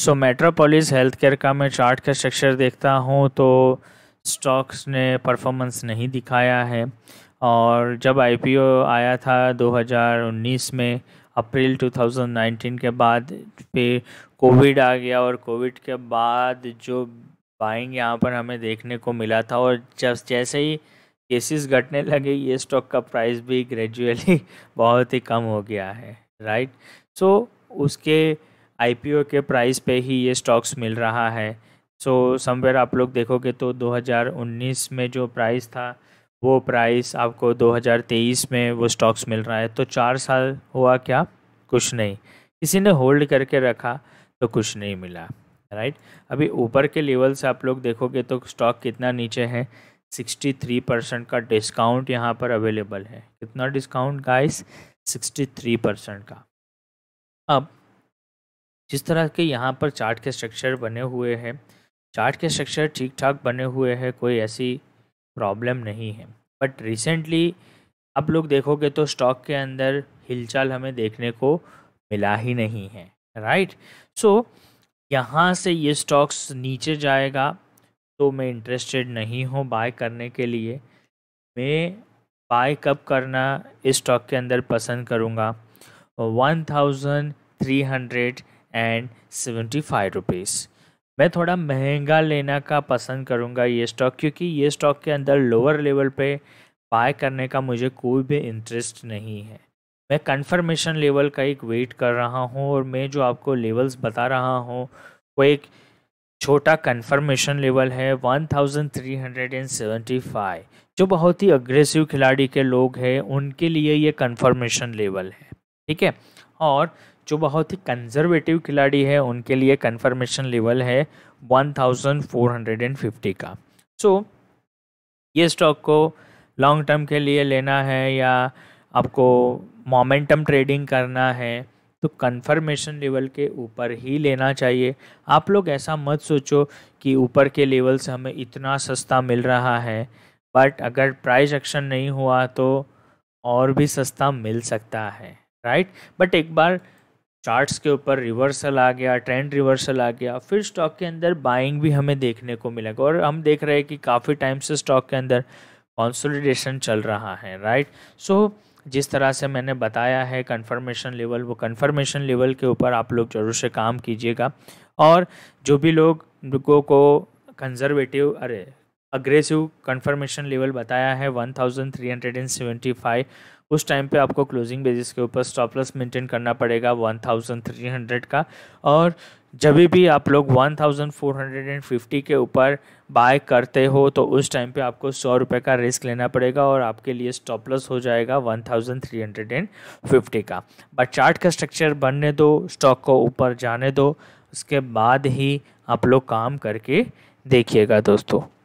सो metropolis health care का मैं chart का स्ट्रक्चर देखता हूँ तो स्टॉक्स ने परफॉर्मेंस नहीं दिखाया है और जब आईपीओ आया था 2019 में अप्रैल 2019 के बाद पे कोविड आ गया और कोविड के बाद जो बाइंग यहाँ पर हमें देखने को मिला था और जब जैसे ही केसेस घटने लगे ये स्टॉक का प्राइस भी ग्रेजुअली बहुत ही कम हो गया है राइट सो so, उसके आईपीओ के प्राइस पे ही ये स्टॉक्स मिल रहा है सो so, समवेयर आप लोग देखोगे तो 2019 में जो प्राइस था वो प्राइस आपको 2023 में वो स्टॉक्स मिल रहा है तो चार साल हुआ क्या कुछ नहीं किसी ने होल्ड करके रखा तो कुछ नहीं मिला राइट अभी ऊपर के लेवल से आप लोग देखोगे तो स्टॉक कितना नीचे है 63 परसेंट का डिस्काउंट यहाँ पर अवेलेबल है कितना डिस्काउंट गाइस 63 परसेंट का अब जिस तरह के यहाँ पर चार्ट के स्ट्रक्चर बने हुए हैं चार्ट के स्ट्रक्चर ठीक ठाक बने हुए हैं कोई ऐसी प्रॉब्लम नहीं है बट रिसेंटली आप लोग देखोगे तो स्टॉक के अंदर हिलचाल हमें देखने को मिला ही नहीं है राइट सो so, यहाँ से ये स्टॉक्स नीचे जाएगा तो मैं इंटरेस्टेड नहीं हूँ बाय करने के लिए मैं बाय कब करना इस स्टॉक के अंदर पसंद करूँगा one thousand three hundred and seventy five rupees मैं थोड़ा महंगा लेना का पसंद करूँगा ये स्टॉक क्योंकि ये स्टॉक के अंदर लोअर लेवल पे बाय करने का मुझे कोई भी इंटरेस्ट नहीं है मैं कंफर्मेशन लेवल का एक वेट कर रहा हूँ और मैं जो आपको लेवल्स बता रहा हूँ वो एक छोटा कंफर्मेशन लेवल है 1375 जो बहुत ही अग्रेसिव खिलाड़ी के लोग हैं उनके लिए ये कन्फर्मेशन लेवल है ठीक है और जो बहुत ही कंजर्वेटिव खिलाड़ी है उनके लिए कन्फर्मेशन लेवल है 1450 का सो so, ये स्टॉक को लॉन्ग टर्म के लिए लेना है या आपको मोमेंटम ट्रेडिंग करना है तो कन्फर्मेशन लेवल के ऊपर ही लेना चाहिए आप लोग ऐसा मत सोचो कि ऊपर के लेवल से हमें इतना सस्ता मिल रहा है बट अगर प्राइस एक्शन नहीं हुआ तो और भी सस्ता मिल सकता है राइट बट एक बार चार्ट्स के ऊपर रिवर्सल आ गया ट्रेंड रिवर्सल आ गया फिर स्टॉक के अंदर बाइंग भी हमें देखने को मिलेगा और हम देख रहे हैं कि काफ़ी टाइम से स्टॉक के अंदर कॉन्सोलिडेशन चल रहा है राइट सो so, जिस तरह से मैंने बताया है कंफर्मेशन लेवल वो कंफर्मेशन लेवल के ऊपर आप लोग जरूर से काम कीजिएगा और जो भी लोग को, को कंजर्वेटिव अरे अग्रेसिव कंफर्मेशन लेवल बताया है फाइव उस टाइम पे आपको क्लोजिंग बेसिस के ऊपर स्टॉप लॉस मेंटेन करना पड़ेगा 1300 का और जब भी आप लोग 1450 के ऊपर बाय करते हो तो उस टाइम पे आपको सौ रुपये का रिस्क लेना पड़ेगा और आपके लिए स्टॉप लॉस हो जाएगा 1350 का बट चार्ट का स्ट्रक्चर बनने दो स्टॉक को ऊपर जाने दो उसके बाद ही आप लोग काम करके देखिएगा दोस्तों